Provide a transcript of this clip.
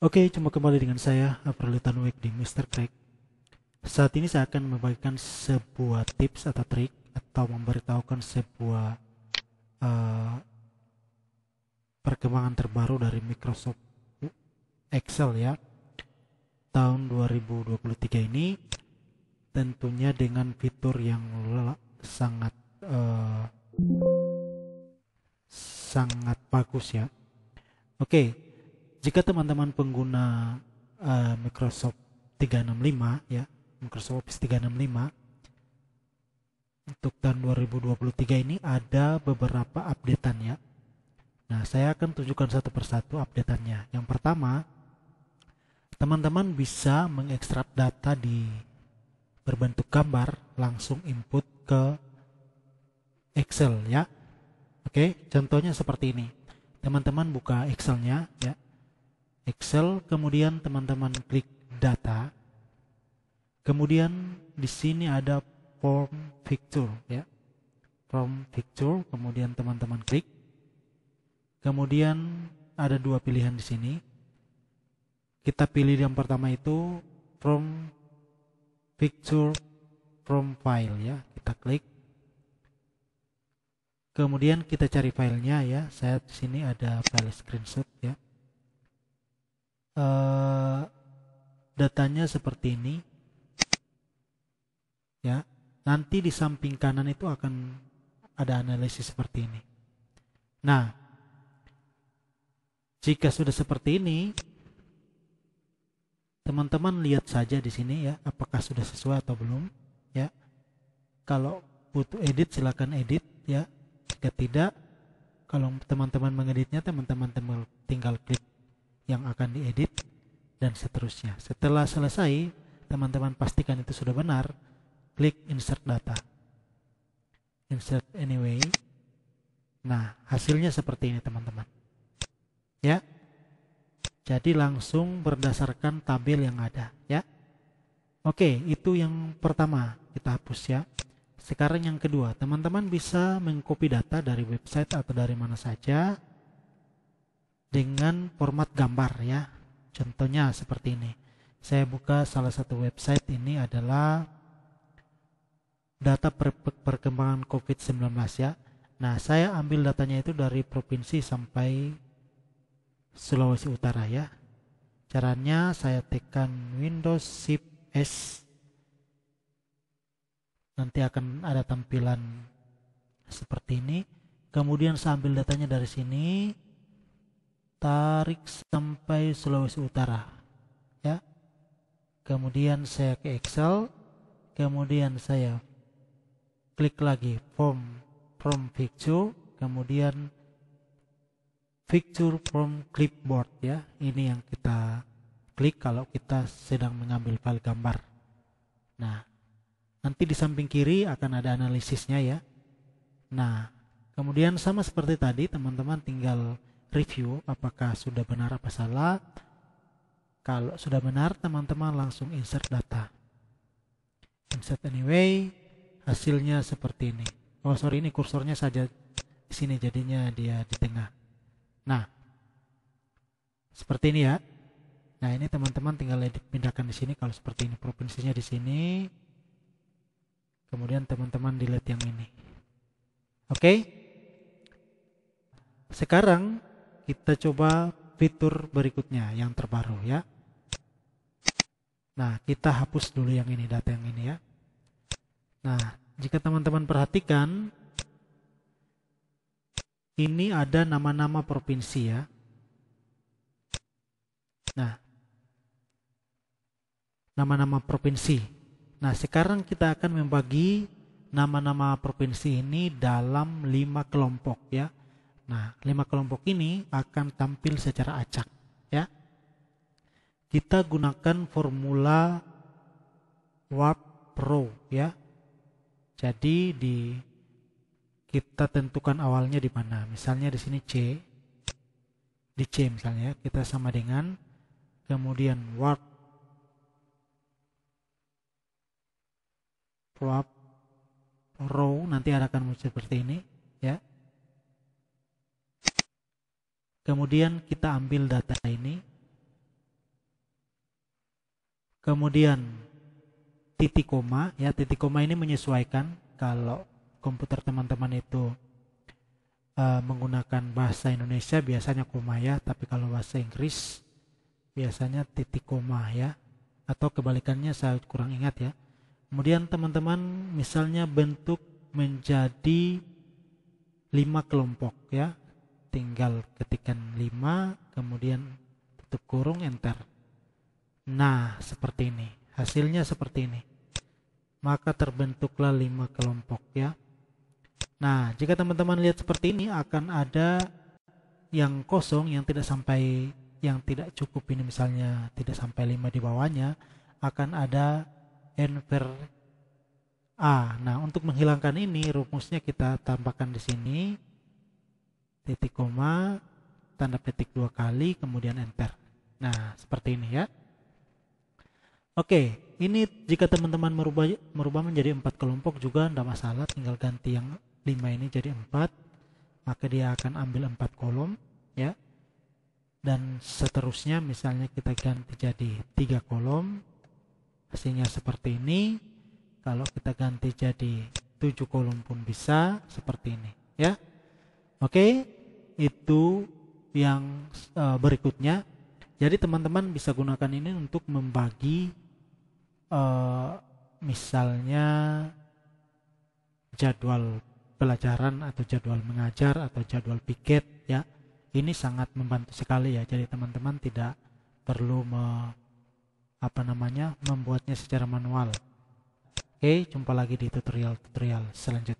Oke, cuma kembali dengan saya, eh, Perlitan Week di Mr. Craig. Saat ini saya akan membagikan sebuah tips atau trik atau memberitahukan sebuah uh, perkembangan terbaru dari Microsoft Excel ya tahun 2023 ini tentunya dengan fitur yang sangat uh, sangat bagus ya. Oke, okay, jika teman-teman pengguna uh, Microsoft 365 ya, Microsoft Office 365 untuk tahun 2023 ini ada beberapa updateannya. Nah, saya akan tunjukkan satu persatu updateannya. Yang pertama, teman-teman bisa mengekstrak data di berbentuk gambar langsung input ke Excel ya. Oke, contohnya seperti ini. Teman-teman buka Excelnya ya. Excel, kemudian teman-teman klik data. Kemudian di sini ada form picture ya. Form picture, kemudian teman-teman klik. Kemudian ada dua pilihan di sini. Kita pilih yang pertama itu from picture from file ya. Kita klik. Kemudian kita cari filenya ya. Saya di sini ada file screenshot ya. Eh, datanya seperti ini ya nanti di samping kanan itu akan ada analisis seperti ini nah jika sudah seperti ini teman-teman lihat saja di sini ya apakah sudah sesuai atau belum ya kalau butuh edit silahkan edit ya jika tidak kalau teman-teman mengeditnya teman-teman tinggal klik yang akan diedit dan seterusnya. Setelah selesai, teman-teman pastikan itu sudah benar, klik insert data. Insert anyway. Nah, hasilnya seperti ini teman-teman. Ya. Jadi langsung berdasarkan tabel yang ada, ya. Oke, itu yang pertama kita hapus ya. Sekarang yang kedua, teman-teman bisa mengcopy data dari website atau dari mana saja dengan format gambar ya. Contohnya seperti ini. Saya buka salah satu website ini adalah data per perkembangan COVID-19 ya. Nah, saya ambil datanya itu dari provinsi sampai Sulawesi Utara ya. Caranya saya tekan Windows Shift S. Nanti akan ada tampilan seperti ini. Kemudian saya ambil datanya dari sini, tarik sampai Sulawesi Utara ya kemudian saya ke Excel kemudian saya klik lagi form from picture kemudian picture from clipboard ya ini yang kita klik kalau kita sedang mengambil file gambar nah nanti di samping kiri akan ada analisisnya ya nah kemudian sama seperti tadi teman-teman tinggal review apakah sudah benar apa salah. Kalau sudah benar, teman-teman langsung insert data. Insert anyway, hasilnya seperti ini. Oh sorry, ini kursornya saja di sini jadinya dia di tengah. Nah, seperti ini ya. Nah ini teman-teman tinggal edit pindahkan di sini kalau seperti ini provinsinya di sini. Kemudian teman-teman delete yang ini. Oke. Okay? Sekarang kita coba fitur berikutnya yang terbaru ya. Nah, kita hapus dulu yang ini data yang ini ya. Nah, jika teman-teman perhatikan ini ada nama-nama provinsi ya. Nah, nama-nama provinsi. Nah, sekarang kita akan membagi nama-nama provinsi ini dalam lima kelompok ya. Nah, lima kelompok ini akan tampil secara acak, ya. Kita gunakan formula warp Pro, ya. Jadi di kita tentukan awalnya di mana. Misalnya di sini C. Di C misalnya ya. kita sama dengan kemudian warp warp row nanti akan muncul seperti ini ya. Kemudian kita ambil data ini. Kemudian titik koma, ya titik koma ini menyesuaikan kalau komputer teman-teman itu uh, menggunakan bahasa Indonesia biasanya koma ya, tapi kalau bahasa Inggris biasanya titik koma ya atau kebalikannya saya kurang ingat ya. Kemudian teman-teman misalnya bentuk menjadi lima kelompok ya tinggal ketikan 5 kemudian tutup kurung enter nah seperti ini hasilnya seperti ini maka terbentuklah 5 kelompok ya nah jika teman-teman lihat seperti ini akan ada yang kosong yang tidak sampai yang tidak cukup ini misalnya tidak sampai 5 di bawahnya akan ada n per a nah untuk menghilangkan ini rumusnya kita tambahkan di sini titik koma, tanda petik dua kali, kemudian enter. Nah, seperti ini ya. Oke, ini jika teman-teman merubah, merubah menjadi empat kelompok juga tidak masalah, tinggal ganti yang lima ini jadi empat, maka dia akan ambil empat kolom, ya. Dan seterusnya, misalnya kita ganti jadi tiga kolom, hasilnya seperti ini. Kalau kita ganti jadi tujuh kolom pun bisa seperti ini, ya. Oke, okay? itu yang uh, berikutnya. Jadi teman-teman bisa gunakan ini untuk membagi uh, misalnya jadwal pelajaran atau jadwal mengajar atau jadwal piket ya. Ini sangat membantu sekali ya. Jadi teman-teman tidak perlu me, apa namanya membuatnya secara manual. Oke, okay, jumpa lagi di tutorial-tutorial selanjutnya.